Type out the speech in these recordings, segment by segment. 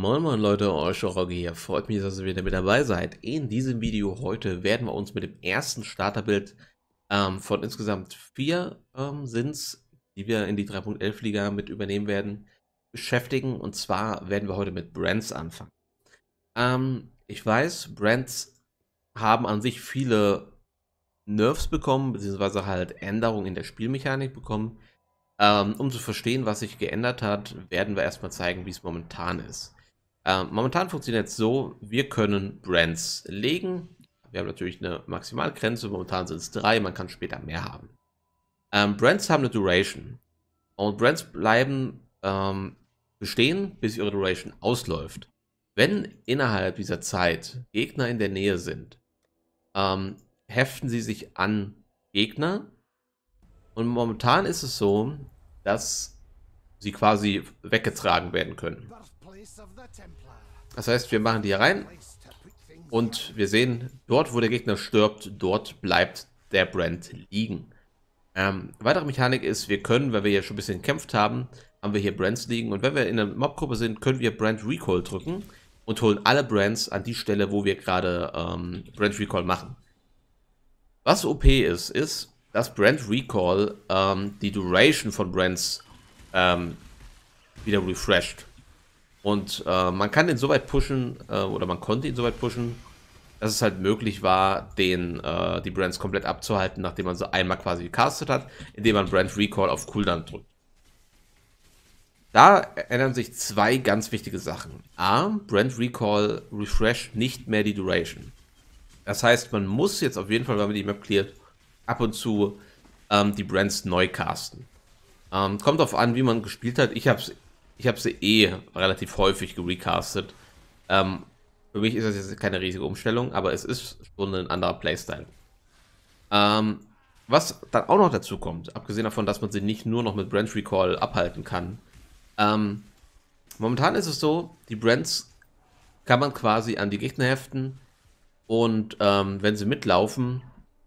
Moin Moin Leute, Euschorogi hier. Freut mich, dass ihr wieder mit dabei seid. In diesem Video heute werden wir uns mit dem ersten Starterbild ähm, von insgesamt vier ähm, Sins, die wir in die 3.11 Liga mit übernehmen werden, beschäftigen. Und zwar werden wir heute mit Brands anfangen. Ähm, ich weiß, Brands haben an sich viele Nerfs bekommen, beziehungsweise halt Änderungen in der Spielmechanik bekommen ähm, um zu verstehen, was sich geändert hat, werden wir erstmal zeigen, wie es momentan ist. Ähm, momentan funktioniert es so, wir können Brands legen. Wir haben natürlich eine Maximalgrenze, momentan sind es drei, man kann später mehr haben. Ähm, Brands haben eine Duration. Und Brands bleiben ähm, bestehen, bis ihre Duration ausläuft. Wenn innerhalb dieser Zeit Gegner in der Nähe sind, ähm, heften sie sich an Gegner. Und momentan ist es so, dass sie quasi weggetragen werden können. Das heißt, wir machen die hier rein und wir sehen, dort wo der Gegner stirbt, dort bleibt der Brand liegen. Ähm, weitere Mechanik ist, wir können, weil wir hier schon ein bisschen gekämpft haben, haben wir hier Brands liegen und wenn wir in der Mobgruppe sind, können wir Brand Recall drücken und holen alle Brands an die Stelle, wo wir gerade ähm, Brand Recall machen. Was OP ist, ist, dass Brand Recall ähm, die Duration von Brands ähm, wieder refresht. Und äh, man kann so weit pushen, äh, oder man konnte ihn so weit pushen, dass es halt möglich war, den, äh, die Brands komplett abzuhalten, nachdem man sie einmal quasi gecastet hat, indem man Brand Recall auf Cooldown drückt. Da ändern sich zwei ganz wichtige Sachen. A, Brand Recall refresh nicht mehr die Duration. Das heißt, man muss jetzt auf jeden Fall, wenn man die Map cleart, ab und zu ähm, die Brands neu casten. Ähm, kommt darauf an, wie man gespielt hat. Ich habe es ich habe sie eh relativ häufig gerecastet. Ähm, für mich ist das jetzt keine riesige Umstellung, aber es ist schon ein anderer Playstyle. Ähm, was dann auch noch dazu kommt, abgesehen davon, dass man sie nicht nur noch mit Branch Recall abhalten kann, ähm, momentan ist es so, die Brands kann man quasi an die Gegner heften und ähm, wenn sie mitlaufen,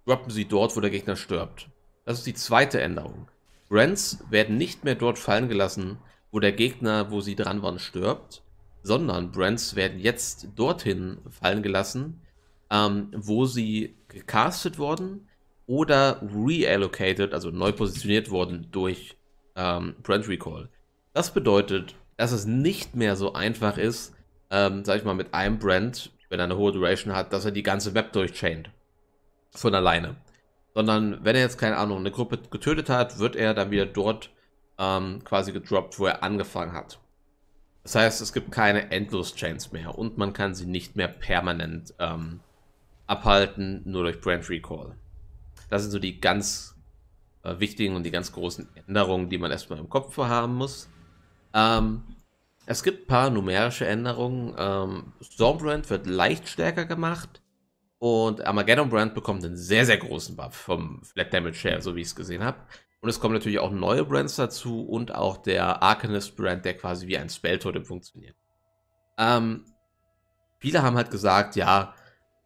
droppen sie dort, wo der Gegner stirbt. Das ist die zweite Änderung. Brands werden nicht mehr dort fallen gelassen, wo der Gegner, wo sie dran waren, stirbt, sondern Brands werden jetzt dorthin fallen gelassen, ähm, wo sie gecastet wurden oder reallocated, also neu positioniert wurden durch ähm, Brand Recall. Das bedeutet, dass es nicht mehr so einfach ist, ähm, sag ich mal, mit einem Brand, wenn er eine hohe Duration hat, dass er die ganze Map durchchaint. Von alleine. Sondern wenn er jetzt, keine Ahnung, eine Gruppe getötet hat, wird er dann wieder dort ähm, quasi gedroppt, wo er angefangen hat. Das heißt, es gibt keine Endlos-Chains mehr und man kann sie nicht mehr permanent ähm, abhalten, nur durch Brand Recall. Das sind so die ganz äh, wichtigen und die ganz großen Änderungen, die man erstmal im Kopf haben muss. Ähm, es gibt ein paar numerische Änderungen. Ähm, Stormbrand wird leicht stärker gemacht und Armageddon Brand bekommt einen sehr, sehr großen Buff vom Flat Damage Share, so wie ich es gesehen habe. Und es kommen natürlich auch neue Brands dazu und auch der Arcanist-Brand, der quasi wie ein spell funktioniert. Ähm, viele haben halt gesagt, ja,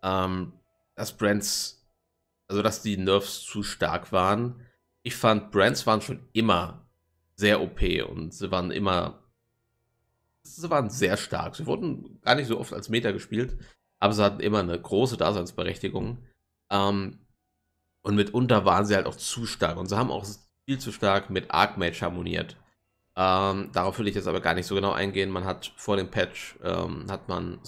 ähm, dass Brands, also dass die Nerfs zu stark waren. Ich fand, Brands waren schon immer sehr OP und sie waren immer, sie waren sehr stark. Sie wurden gar nicht so oft als Meta gespielt, aber sie hatten immer eine große Daseinsberechtigung. Ähm, und mitunter waren sie halt auch zu stark und sie haben auch viel zu stark mit Archmage harmoniert. Ähm, darauf will ich jetzt aber gar nicht so genau eingehen. Man hat vor dem Patch, ähm, hat man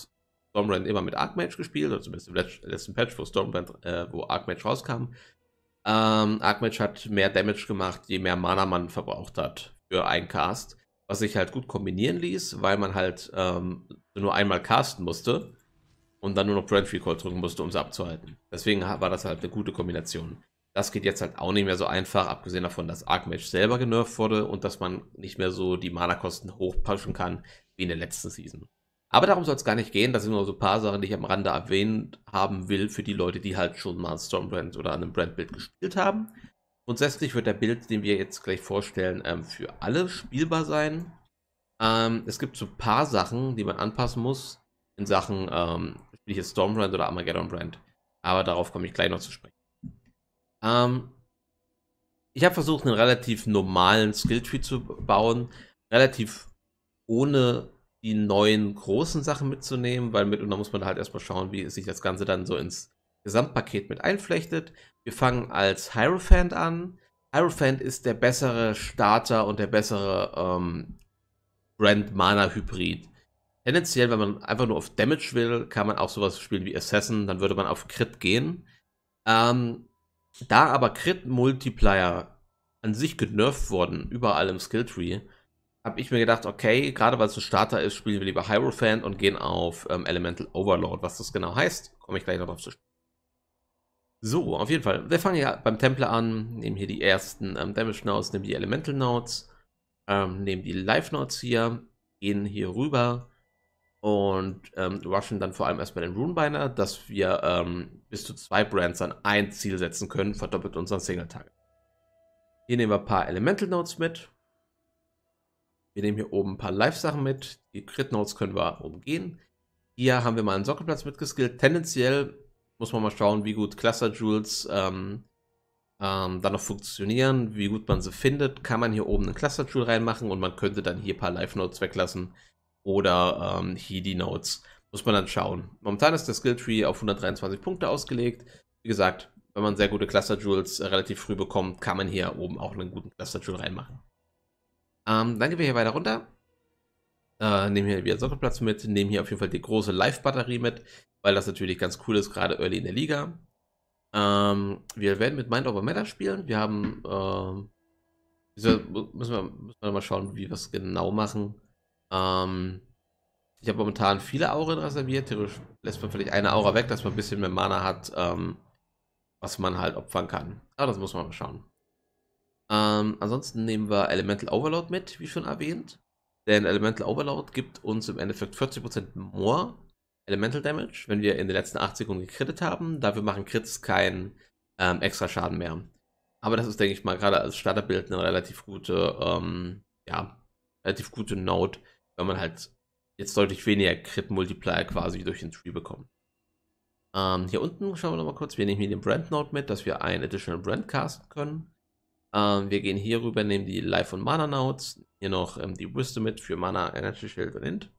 Stormbrand immer mit Archmage gespielt, oder also zumindest im letzten Patch, wo Stormbrand, äh, wo Archmage rauskam. Ähm, Archmage hat mehr Damage gemacht, je mehr Mana man verbraucht hat für einen Cast. Was sich halt gut kombinieren ließ, weil man halt ähm, nur einmal casten musste und dann nur noch Brand Recall drücken musste, um sie abzuhalten. Deswegen war das halt eine gute Kombination. Das geht jetzt halt auch nicht mehr so einfach, abgesehen davon, dass Archmage selber genervt wurde und dass man nicht mehr so die Mana-Kosten hochpushen kann wie in der letzten Season. Aber darum soll es gar nicht gehen. Das sind nur so ein paar Sachen, die ich am Rande erwähnt haben will, für die Leute, die halt schon mal Stormbrand oder einem Brandbild gespielt haben. Grundsätzlich wird der Bild, den wir jetzt gleich vorstellen, ähm, für alle spielbar sein. Ähm, es gibt so ein paar Sachen, die man anpassen muss in Sachen ähm, Stormbrand oder Armageddon Brand. Aber darauf komme ich gleich noch zu sprechen. Ähm, ich habe versucht, einen relativ normalen Skilltree zu bauen, relativ ohne die neuen großen Sachen mitzunehmen, weil mit und da muss man halt erstmal schauen, wie sich das Ganze dann so ins Gesamtpaket mit einflechtet. Wir fangen als Hierophant an. Hierophant ist der bessere Starter und der bessere ähm, Brand Mana Hybrid. Tendenziell, wenn man einfach nur auf Damage will, kann man auch sowas spielen wie Assassin, dann würde man auf Crit gehen. Ähm, da aber Crit-Multiplier an sich genervt wurden, überall im Skilltree, habe ich mir gedacht, okay, gerade weil es ein Starter ist, spielen wir lieber Hierophant und gehen auf ähm, Elemental Overlord. Was das genau heißt, komme ich gleich noch drauf zu So, auf jeden Fall. Wir fangen ja beim Templar an, nehmen hier die ersten ähm, Damage Notes, nehmen die Elemental Notes, ähm, nehmen die Life Notes hier, gehen hier rüber, und ähm, rushen dann vor allem erstmal den Runebinder, dass wir ähm, bis zu zwei Brands an ein Ziel setzen können, verdoppelt unseren Single-Target. Hier nehmen wir ein paar Elemental Notes mit. Wir nehmen hier oben ein paar Live-Sachen mit. Die Crit Notes können wir umgehen. Hier haben wir mal einen Sockelplatz mitgeskillt. Tendenziell muss man mal schauen, wie gut Cluster Jewels ähm, ähm, dann noch funktionieren, wie gut man sie findet. Kann man hier oben einen Cluster Jewel reinmachen und man könnte dann hier ein paar Live Notes weglassen oder ähm, hier die Notes. Muss man dann schauen. Momentan ist der Skilltree auf 123 Punkte ausgelegt. Wie gesagt, wenn man sehr gute Cluster Jewels äh, relativ früh bekommt, kann man hier oben auch einen guten Cluster Jewel reinmachen. Ähm, dann gehen wir hier weiter runter. Äh, nehmen hier wieder Sockelplatz mit, nehmen hier auf jeden Fall die große Live-Batterie mit, weil das natürlich ganz cool ist, gerade early in der Liga. Ähm, wir werden mit Mind Over Matter spielen. Wir haben. Äh, müssen, wir, müssen wir mal schauen, wie wir es genau machen. Ähm, ich habe momentan viele Auren reserviert. Theoretisch lässt man vielleicht eine Aura weg, dass man ein bisschen mehr Mana hat, ähm, was man halt opfern kann. Aber das muss man mal schauen. Ähm, ansonsten nehmen wir Elemental Overload mit, wie schon erwähnt. Denn Elemental Overload gibt uns im Endeffekt 40% more Elemental Damage, wenn wir in den letzten 8 Sekunden gekrittet haben. Dafür machen Crits keinen ähm, extra Schaden mehr. Aber das ist, denke ich mal, gerade als Starterbild eine relativ gute, ähm, ja, relativ gute Note, weil man halt jetzt deutlich weniger Crit-Multiplier quasi durch den Tree bekommt. Ähm, hier unten schauen wir nochmal kurz, wir nehmen hier den brand note mit, dass wir ein Additional Brand casten können. Ähm, wir gehen hier rüber, nehmen die Life- und Mana-Nodes, hier noch ähm, die Wisdom mit für Mana, Energy Shield und Int.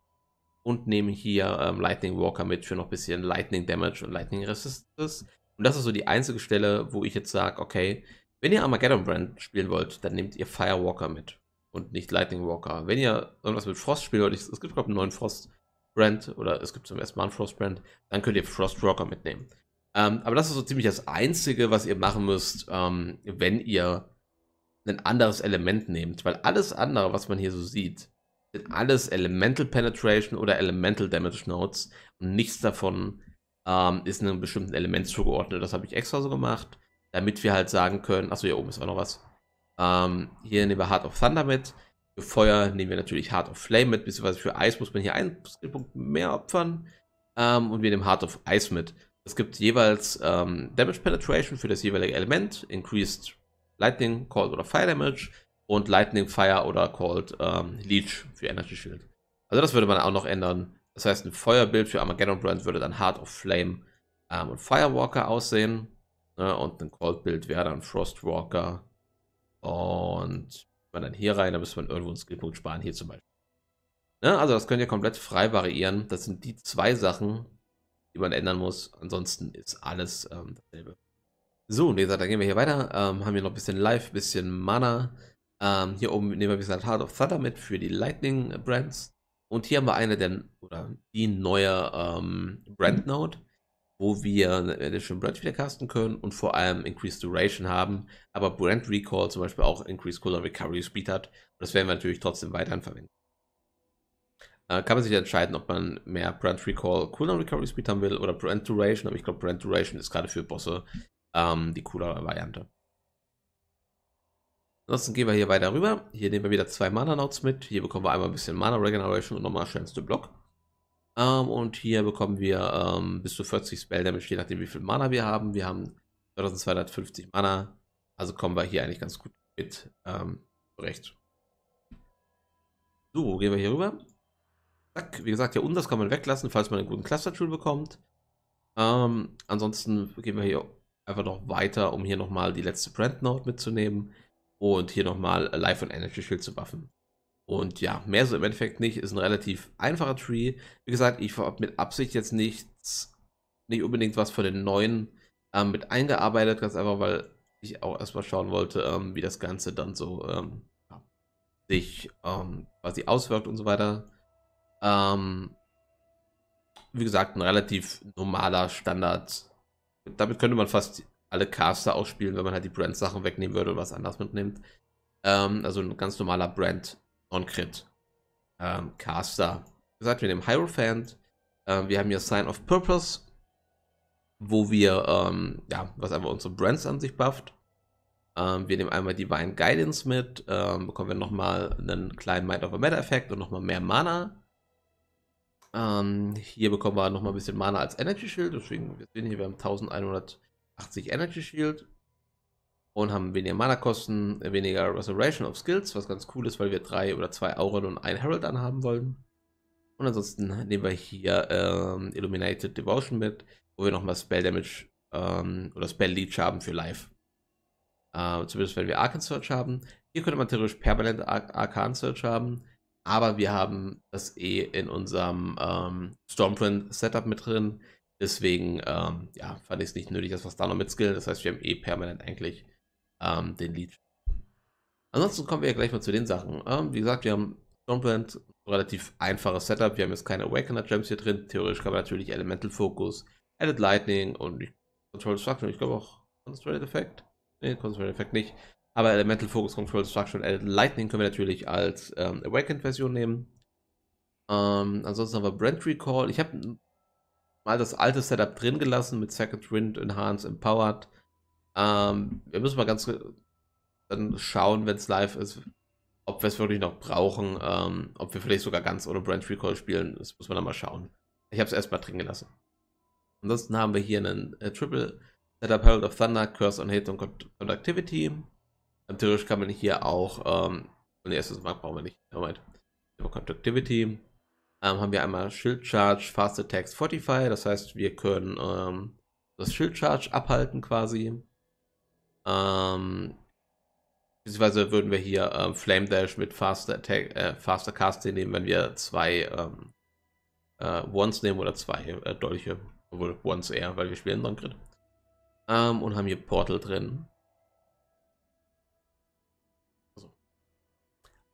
Und nehmen hier ähm, Lightning Walker mit für noch ein bisschen Lightning Damage und Lightning Resistance. Und das ist so die einzige Stelle, wo ich jetzt sage, okay, wenn ihr Armageddon Brand spielen wollt, dann nehmt ihr Firewalker mit und nicht Lightning Walker. Wenn ihr irgendwas mit Frost spielt, oder ich, es gibt, glaube ich, einen neuen Frost-Brand oder es gibt zum ersten Mal einen Frost-Brand, dann könnt ihr Frost Walker mitnehmen. Ähm, aber das ist so ziemlich das Einzige, was ihr machen müsst, ähm, wenn ihr ein anderes Element nehmt, weil alles andere, was man hier so sieht, sind alles Elemental Penetration oder Elemental Damage Notes und nichts davon ähm, ist einem bestimmten Element zugeordnet. Das habe ich extra so gemacht, damit wir halt sagen können, achso, hier oben ist auch noch was, ähm, hier nehmen wir Heart of Thunder mit. Für Feuer nehmen wir natürlich Heart of Flame mit, beziehungsweise für Eis muss man hier einen Skillpunkt mehr opfern. Ähm, und wir nehmen Heart of Ice mit. Es gibt jeweils ähm, Damage Penetration für das jeweilige Element, Increased Lightning, Cold oder Fire Damage und Lightning, Fire oder Cold ähm, Leech für Energy Shield. Also das würde man auch noch ändern. Das heißt, ein Feuerbild für Armageddon Brand würde dann Heart of Flame ähm, und Firewalker aussehen. Ne? Und ein Cold-Bild wäre dann Frostwalker und man dann hier rein, da müsste man irgendwo einen Skillpunkt sparen, hier zum Beispiel. Ne? Also das könnt ihr komplett frei variieren. Das sind die zwei Sachen, die man ändern muss. Ansonsten ist alles ähm, dasselbe. So, wie gesagt, dann gehen wir hier weiter. Ähm, haben wir noch ein bisschen Life, ein bisschen Mana. Ähm, hier oben nehmen wir ein bisschen Heart of Thunder mit für die Lightning Brands. Und hier haben wir eine der, oder die neue ähm, Brand Note wo wir Edition Brand wieder casten können und vor allem Increased Duration haben, aber Brand Recall zum Beispiel auch Increased Cooler Recovery Speed hat. das werden wir natürlich trotzdem weiterhin verwenden. Äh, kann man sich entscheiden, ob man mehr Brand Recall Cooler Recovery Speed haben will oder Brand Duration, aber ich glaube, Brand Duration ist gerade für Bosse ähm, die coolere Variante. Ansonsten gehen wir hier weiter rüber. Hier nehmen wir wieder zwei Mana Notes mit. Hier bekommen wir einmal ein bisschen Mana Regeneration und nochmal schnellste Block. Ähm, und hier bekommen wir ähm, bis zu 40 Spell Damage, je nachdem wie viel Mana wir haben. Wir haben 2250 Mana, also kommen wir hier eigentlich ganz gut mit ähm, zurecht. So, gehen wir hier rüber. Zack, wie gesagt, ja, und das kann man weglassen, falls man einen guten Cluster-Tool bekommt. Ähm, ansonsten gehen wir hier einfach noch weiter, um hier nochmal die letzte Brand-Note mitzunehmen und hier nochmal Life und Energy Shield zu buffen. Und ja, mehr so im Endeffekt nicht. Ist ein relativ einfacher Tree. Wie gesagt, ich habe mit Absicht jetzt nichts, nicht unbedingt was für den neuen ähm, mit eingearbeitet, ganz einfach, weil ich auch erstmal schauen wollte, ähm, wie das Ganze dann so ähm, sich ähm, quasi auswirkt und so weiter. Ähm, wie gesagt, ein relativ normaler Standard. Damit könnte man fast alle Caster ausspielen, wenn man halt die Brand-Sachen wegnehmen würde und was anders mitnimmt. Ähm, also ein ganz normaler Brand Non-Crit. Ähm, Caster. Wie gesagt, mit dem Hierophant. Ähm, wir haben hier Sign of Purpose, wo wir, ähm, ja, was einfach unsere Brands an sich bufft. Ähm, wir nehmen einmal Divine Guidance mit, ähm, bekommen wir nochmal einen kleinen Mind of a Matter-Effekt und nochmal mehr Mana. Ähm, hier bekommen wir nochmal ein bisschen Mana als Energy Shield, deswegen, wir sehen hier, wir haben 1180 Energy Shield und haben weniger Mana-Kosten, weniger Restoration of Skills, was ganz cool ist, weil wir drei oder zwei Auren und ein Herald anhaben wollen. Und ansonsten nehmen wir hier ähm, Illuminated Devotion mit, wo wir nochmal Spell Damage ähm, oder Spell Leech haben für Life. Äh, zumindest wenn wir Arcan Search haben. Hier könnte man theoretisch permanent Ar Arcan Search haben, aber wir haben das eh in unserem ähm, Stormprint Setup mit drin. Deswegen ähm, ja, fand ich es nicht nötig, dass wir es da noch mitskillen. Das heißt, wir haben eh permanent eigentlich ähm, den Lead. Ansonsten kommen wir ja gleich mal zu den Sachen. Ähm, wie gesagt, wir haben Stormbrand, relativ einfaches Setup. Wir haben jetzt keine Awakener Gems hier drin. Theoretisch kann man natürlich Elemental Focus, Added Lightning und Control Structure. Ich glaube auch Concentrated Effect. Ne, Concentrated Effect nicht. Aber Elemental Focus, Control Structure und Added Lightning können wir natürlich als ähm, Awakened Version nehmen. Ähm, ansonsten haben wir Brand Recall. Ich habe mal das alte Setup drin gelassen mit Second Wind, Enhanced, Empowered. Ähm, wir müssen mal ganz äh, dann schauen, wenn es live ist, ob wir es wirklich noch brauchen, ähm, ob wir vielleicht sogar ganz ohne Branch Recall spielen. Das muss man dann mal schauen. Ich habe es erstmal drin gelassen. Ansonsten haben wir hier einen äh, Triple Setup Herald of Thunder, Curse on Hate und Conductivity. Natürlich kann man hier auch, ähm, oh nee, erstes Mal brauchen wir nicht, aber Über Conductivity ähm, haben wir einmal Shield Charge, Fast Attacks, Fortify. Das heißt, wir können ähm, das Shield Charge abhalten quasi. Ähm, beziehungsweise würden wir hier ähm, Flame Dash mit Faster Attack, äh, Faster Casting nehmen, wenn wir zwei ähm, äh, Ones nehmen oder zwei äh, Dolche. Obwohl Ones eher, weil wir spielen Non-Crit. Ähm, und haben hier Portal drin. So. Also.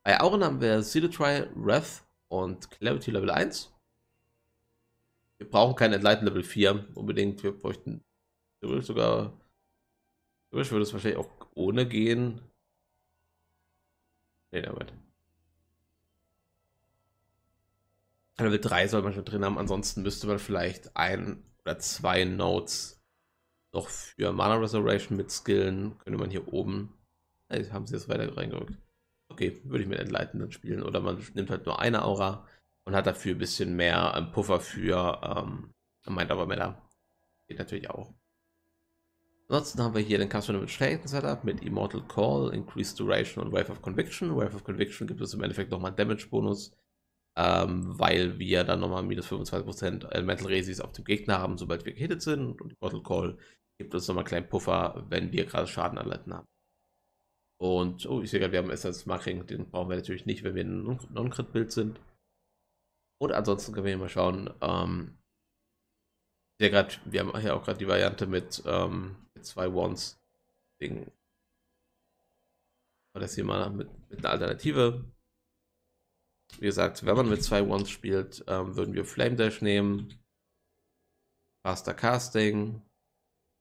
Bei Auren haben wir Sealed Trial, Wrath und Clarity Level 1. Wir brauchen kein Enlighten Level 4 unbedingt. Wir bräuchten sogar ich würde es wahrscheinlich auch ohne gehen. Nee, damit. Level 3 soll man schon drin haben, ansonsten müsste man vielleicht ein oder zwei Notes noch für Mana Restoration mitskillen. Könnte man hier oben. Also haben sie jetzt weiter reingerückt. Okay, würde ich mit entleitenden spielen. Oder man nimmt halt nur eine Aura und hat dafür ein bisschen mehr ähm, Puffer für ähm, Mind Over Matter. Geht natürlich auch. Ansonsten haben wir hier den Kampf mit schrägen Setup mit Immortal Call, Increased Duration und Wave of Conviction. Wave of Conviction gibt es im Endeffekt nochmal einen Damage-Bonus, ähm, weil wir dann nochmal minus 25% Elemental Resis auf dem Gegner haben, sobald wir gehittet sind. Und Immortal Call gibt uns nochmal einen kleinen Puffer, wenn wir gerade Schaden erlitten haben. Und, oh, ich sehe gerade, wir haben SS Marking, den brauchen wir natürlich nicht, wenn wir in einem Non-Crit-Bild sind. Und ansonsten können wir hier mal schauen, ähm, ja, grad, wir haben hier auch gerade die Variante mit, ähm, mit zwei Wands. Deswegen war das hier mal mit, mit, einer Alternative. Wie gesagt, wenn man mit zwei Wands spielt, ähm, würden wir Flame Dash nehmen. Faster Casting.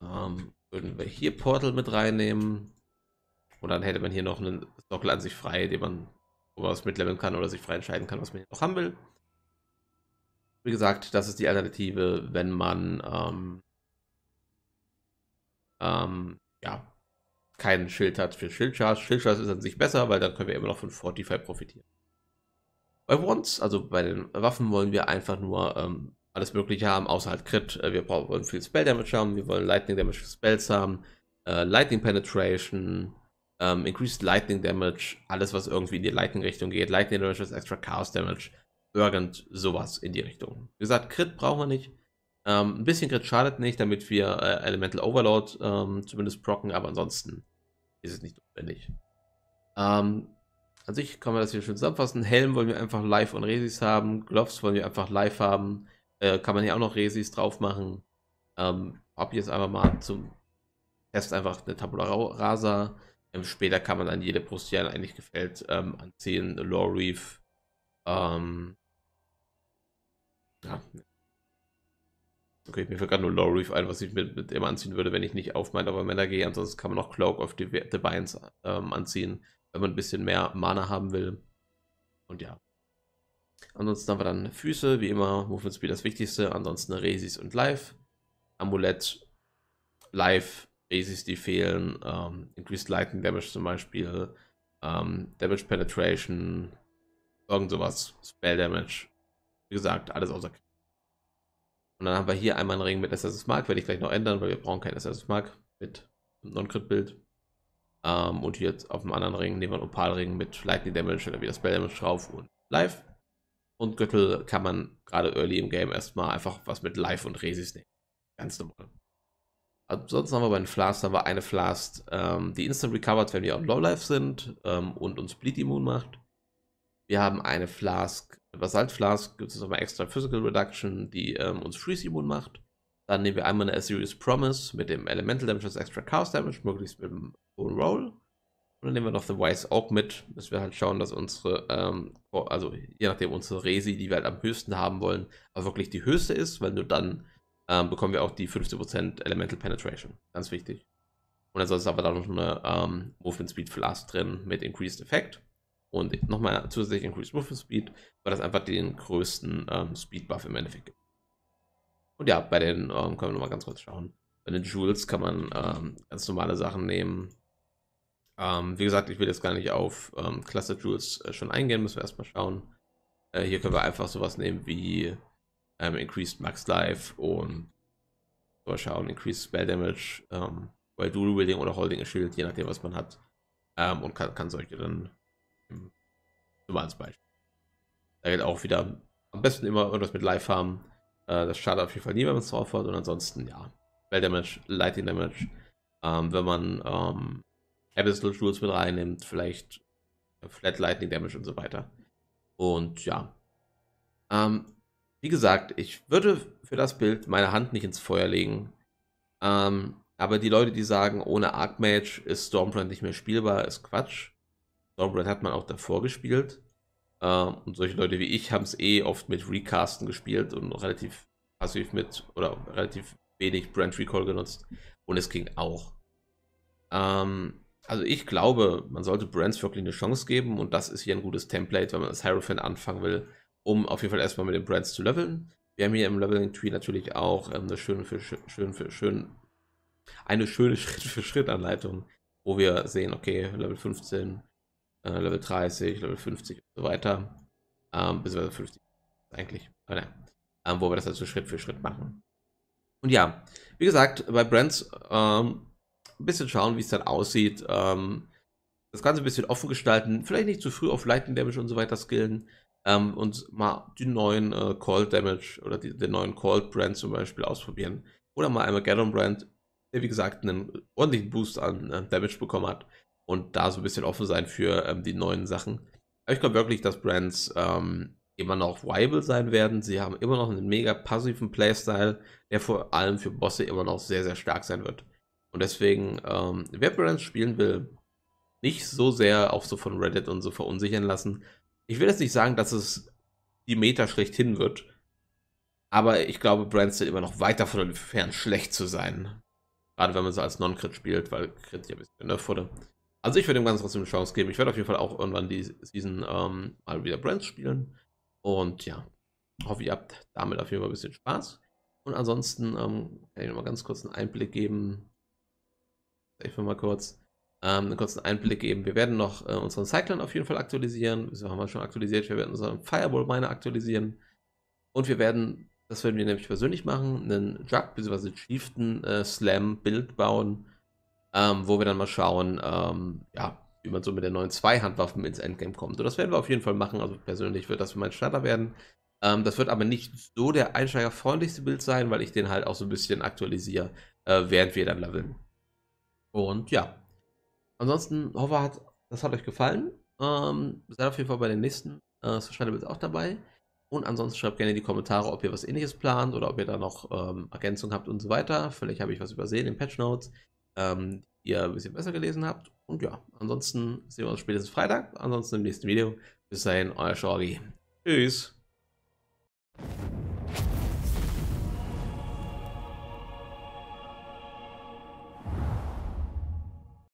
Ähm, würden wir hier Portal mit reinnehmen. Und dann hätte man hier noch einen Sockel an sich frei, den man was mitleveln kann oder sich frei entscheiden kann, was man hier noch haben will. Wie gesagt, das ist die Alternative, wenn man ähm, ähm, ja, keinen Schild hat für Schildcharge. Schildcharge ist an sich besser, weil dann können wir immer noch von Fortify profitieren. Bei Wands, also bei den Waffen, wollen wir einfach nur ähm, alles Mögliche haben, außer halt Crit. Äh, wir wollen viel Spell Damage haben, wir wollen Lightning Damage für Spells haben, äh, Lightning Penetration, ähm, Increased Lightning Damage, alles was irgendwie in die Lightning Richtung geht. Lightning Damage ist extra Chaos Damage. Irgend sowas in die Richtung. Wie gesagt, Crit brauchen wir nicht. Ähm, ein bisschen Crit schadet nicht, damit wir äh, Elemental Overload ähm, zumindest procken, aber ansonsten ist es nicht notwendig. Ähm, an sich kann man das hier schön zusammenfassen. Helm wollen wir einfach live und Resis haben. Gloves wollen wir einfach live haben. Äh, kann man hier auch noch Resis drauf machen. Ähm, hab jetzt einfach mal zum Test einfach eine Tabula Rasa. Ähm, später kann man dann jede Brust, die einem eigentlich gefällt, ähm, anziehen. Lore Reef. Ähm, ja. Okay, mir fällt gerade nur Low Reef ein, was ich mit, mit dem anziehen würde, wenn ich nicht auf mein Avatar gehe. Ansonsten kann man noch Cloak of Divines ähm, anziehen, wenn man ein bisschen mehr Mana haben will. Und ja. Ansonsten haben wir dann Füße, wie immer, Movement Speed das Wichtigste. Ansonsten Resis und Life. Amulett, Life, Resis, die fehlen. Ähm, Increased Lightning Damage zum Beispiel. Ähm, Damage Penetration. Irgend sowas. Spell Damage. Wie gesagt, alles außer K und dann haben wir hier einmal einen Ring mit SS Mark, werde ich gleich noch ändern, weil wir brauchen kein SS Mark mit Non-Crit-Bild. Ähm, und jetzt auf dem anderen Ring nehmen wir einen Opal-Ring mit Lightning Damage oder wieder Spell Damage drauf und Live. Und Gürtel kann man gerade early im Game erstmal einfach was mit Live und Resis nehmen. Ganz normal. Ansonsten haben wir bei den Flasks haben wir eine Flask, ähm, die instant recovered, wenn wir auf Low Life sind ähm, und uns Bleed immun macht. Wir haben eine Flask, Basalt Flask gibt es nochmal extra Physical Reduction, die ähm, uns Freeze immun macht. Dann nehmen wir einmal eine Serious Promise mit dem Elemental Damage als extra Chaos Damage, möglichst mit dem Full Roll. Und dann nehmen wir noch The Wise Oak mit, dass wir halt schauen, dass unsere, ähm, oh, also je nachdem unsere Resi, die wir halt am höchsten haben wollen, auch wirklich die höchste ist, weil nur dann ähm, bekommen wir auch die 50% Elemental Penetration. Ganz wichtig. Und ansonsten haben wir da noch eine ähm, Movement Speed Flask drin mit Increased Effect und nochmal zusätzlich Increased Movement Speed, weil das einfach den größten ähm, Speed Buff im Endeffekt gibt. Und ja, bei den, ähm, können wir nochmal ganz kurz schauen. Bei den Jewels kann man ähm, ganz normale Sachen nehmen. Ähm, wie gesagt, ich will jetzt gar nicht auf Cluster ähm, Jewels äh, schon eingehen, müssen wir erstmal schauen. Äh, hier können wir einfach sowas nehmen wie ähm, Increased Max Life und mal schauen, Increased Spell Damage, ähm, weil Dual Wielding oder Holding a Shield, je nachdem was man hat. und kann, kann solche dann nur hm. mal als Beispiel. Da geht auch wieder am besten immer irgendwas mit Life haben. Äh, das schadet auf jeden Fall nie, wenn man es drauf hat. Und ansonsten, ja, Bell Damage, Lightning Damage. Ähm, wenn man ähm, Abyssal Tools mit reinnimmt, vielleicht äh, Flat Lightning Damage und so weiter. Und ja. Ähm, wie gesagt, ich würde für das Bild meine Hand nicht ins Feuer legen. Ähm, aber die Leute, die sagen, ohne Arc Mage ist Stormfront nicht mehr spielbar, ist Quatsch. Snowblind hat man auch davor gespielt. Ähm, und solche Leute wie ich haben es eh oft mit Recasten gespielt und relativ passiv mit oder relativ wenig Brand Recall genutzt. Und es ging auch. Ähm, also ich glaube, man sollte Brands wirklich eine Chance geben und das ist hier ein gutes Template, wenn man als Hierophant anfangen will, um auf jeden Fall erstmal mit den Brands zu leveln. Wir haben hier im Leveling Tree natürlich auch ähm, eine schöne für schön für schön eine schöne Schritt für Schritt Anleitung, wo wir sehen, okay, Level 15 äh, Level 30, Level 50 und so weiter. Ähm, beziehungsweise 50 eigentlich. Aber naja, ähm, wo wir das also Schritt für Schritt machen. Und ja, wie gesagt, bei Brands ähm, ein bisschen schauen, wie es dann aussieht. Ähm, das Ganze ein bisschen offen gestalten. Vielleicht nicht zu früh auf Lightning Damage und so weiter skillen. Ähm, und mal die neuen äh, Cold Damage oder die, den neuen Cold Brand zum Beispiel ausprobieren. Oder mal einmal Gaddon Brand, der wie gesagt einen ordentlichen Boost an äh, Damage bekommen hat und da so ein bisschen offen sein für ähm, die neuen Sachen. Aber ich glaube wirklich, dass Brands ähm, immer noch viable sein werden. Sie haben immer noch einen mega passiven Playstyle, der vor allem für Bosse immer noch sehr, sehr stark sein wird. Und deswegen, ähm, wer Brands spielen will, nicht so sehr auch so von Reddit und so verunsichern lassen. Ich will jetzt nicht sagen, dass es die Meta schlechthin wird, aber ich glaube, Brands sind immer noch weit davon entfernt, schlecht zu sein. Gerade wenn man so als Non-Crit spielt, weil Crit ja ein bisschen genervt wurde. Also ich würde dem Ganzen trotzdem eine Chance geben. Ich werde auf jeden Fall auch irgendwann die Season ähm, mal wieder Brands spielen. Und ja, hoffe, ihr habt damit auf jeden Fall ein bisschen Spaß. Und ansonsten ähm, kann ich nochmal ganz kurz einen Einblick geben. Ich will mal kurz ähm, einen kurzen Einblick geben. Wir werden noch äh, unseren Cyclone auf jeden Fall aktualisieren. Wieso haben wir schon aktualisiert? Wir werden unseren Fireball Miner aktualisieren. Und wir werden, das werden wir nämlich persönlich machen, einen Jug bzw. Chieftain äh, Slam Bild bauen ähm, wo wir dann mal schauen, ähm, ja, wie man so mit der neuen zwei Handwaffen ins Endgame kommt. Und das werden wir auf jeden Fall machen. Also persönlich wird das für mein Starter werden. Ähm, das wird aber nicht so der einsteigerfreundlichste Bild sein, weil ich den halt auch so ein bisschen aktualisiere, äh, während wir dann leveln. Und ja. Ansonsten hoffe, hat, das hat euch gefallen. Ähm, seid auf jeden Fall bei den nächsten äh, Social Builds auch dabei. Und ansonsten schreibt gerne in die Kommentare, ob ihr was ähnliches plant oder ob ihr da noch ähm, Ergänzungen habt und so weiter. Vielleicht habe ich was übersehen in Patch Notes ähm, ihr ein bisschen besser gelesen habt. Und ja, ansonsten sehen wir uns spätestens Freitag. Ansonsten im nächsten Video. Bis dahin, euer Shorgi. Tschüss.